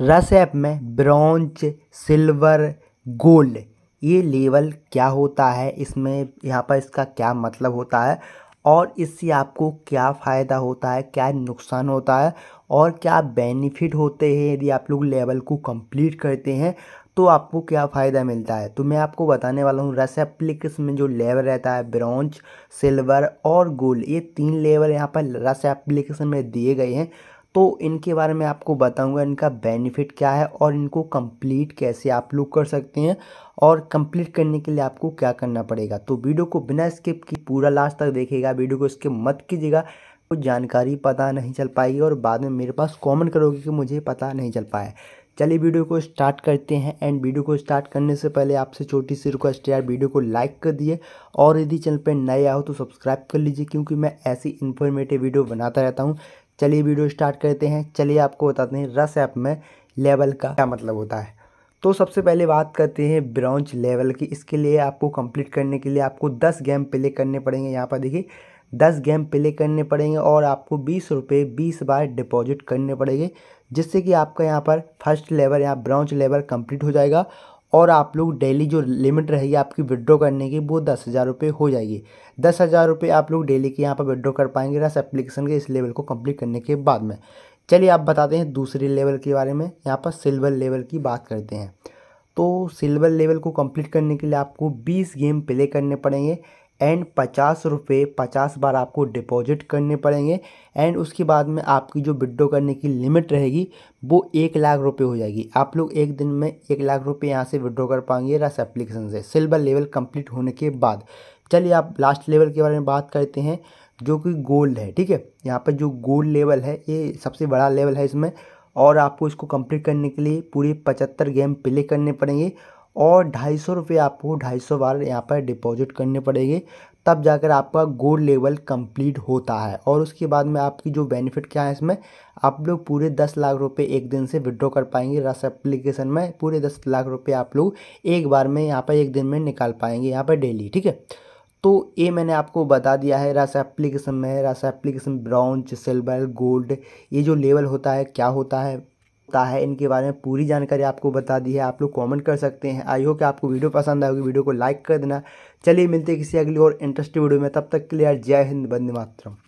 रस ऐप में bronze silver gold ये लेवल क्या होता है इसमें यहाँ पर इसका क्या मतलब होता है और इससे आपको क्या फ़ायदा होता है क्या नुकसान होता है और क्या बेनिफिट होते हैं यदि आप लोग लेवल को कंप्लीट करते हैं तो आपको क्या फ़ायदा मिलता है तो मैं आपको बताने वाला हूँ रस एप्लीकेशन में जो लेवल रहता है ब्रॉन्ज सिल्वर और गोल्ड ये तीन लेवल यहाँ पर रस एप्लीकेशन में दिए गए हैं तो इनके बारे में आपको बताऊंगा इनका बेनिफिट क्या है और इनको कंप्लीट कैसे आप लोग कर सकते हैं और कंप्लीट करने के लिए आपको क्या करना पड़ेगा तो वीडियो को बिना स्किप की पूरा लास्ट तक देखेगा वीडियो को स्किप मत कीजिएगा कुछ तो जानकारी पता नहीं चल पाएगी और बाद में मेरे पास कॉमेंट करोगे कि मुझे पता नहीं चल पाया चलिए वीडियो को स्टार्ट करते हैं एंड वीडियो को स्टार्ट करने से पहले आपसे छोटी सी रिक्वेस्ट है यार वीडियो को लाइक कर दिए और यदि चैनल पर नए आओ तो सब्सक्राइब कर लीजिए क्योंकि मैं ऐसी इन्फॉर्मेटिव वीडियो बनाता रहता हूँ चलिए वीडियो स्टार्ट करते हैं चलिए आपको बताते हैं रस ऐप में लेवल का क्या मतलब होता है तो सबसे पहले बात करते हैं ब्रांच लेवल की इसके लिए आपको कंप्लीट करने के लिए आपको दस गेम प्ले करने पड़ेंगे यहाँ पर देखिए दस गेम प्ले करने पड़ेंगे और आपको बीस रुपये बीस बार डिपॉजिट करने पड़ेंगे जिससे कि आपका यहाँ पर फर्स्ट लेवल यहाँ ब्रांच लेवल कंप्लीट हो जाएगा और आप लोग डेली जो लिमिट रहेगी आपकी विड्रॉ करने की वो दस हज़ार रुपये हो जाएगी दस हज़ार रुपये आप लोग डेली के यहाँ पर विड्रॉ कर पाएंगे रस एप्लीकेशन के इस लेवल को कंप्लीट करने के बाद में चलिए आप बताते हैं दूसरे लेवल के बारे में यहाँ पर सिल्वर लेवल की बात करते हैं तो सिल्वर लेवल को कम्प्लीट करने के लिए आपको बीस गेम प्ले करने पड़ेंगे एंड पचास रुपये पचास बार आपको डिपॉजिट करने पड़ेंगे एंड उसके बाद में आपकी जो विड्रो करने की लिमिट रहेगी वो एक लाख रुपए हो जाएगी आप लोग एक दिन में एक लाख रुपए यहाँ से विड्रो कर पाएंगे रस एप्लीकेशन से सिल्वर लेवल कंप्लीट होने के बाद चलिए आप लास्ट लेवल के बारे में बात करते हैं जो कि गोल्ड है ठीक है यहाँ पर जो गोल्ड लेवल है ये सबसे बड़ा लेवल है इसमें और आपको इसको कंप्लीट करने के लिए पूरे पचहत्तर गेम प्ले करने पड़ेंगे और ढाई सौ रुपये आपको ढाई सौ बार यहाँ पर डिपॉजिट करने पड़ेंगे तब जाकर आपका गोल्ड लेवल कंप्लीट होता है और उसके बाद में आपकी जो बेनिफिट क्या है इसमें आप लोग पूरे दस लाख रुपए एक दिन से विड्रॉ कर पाएंगे रस एप्लीकेशन में पूरे दस लाख रुपए आप लोग एक बार में यहाँ पर एक दिन में निकाल पाएंगे यहाँ पर डेली ठीक है तो ये मैंने आपको बता दिया है रस एप्लीकेशन में रस एप्लीकेशन ब्राउन्ज सिल्वर गोल्ड ये जो लेवल होता है क्या होता है होता है इनके बारे में पूरी जानकारी आपको बता दी है आप लोग कमेंट कर सकते हैं आई हो कि आपको वीडियो पसंद आएगी वीडियो को लाइक कर देना चलिए मिलते हैं किसी अगली और इंटरेस्टिंग वीडियो में तब तक के लिए जय हिंद बंद मातरम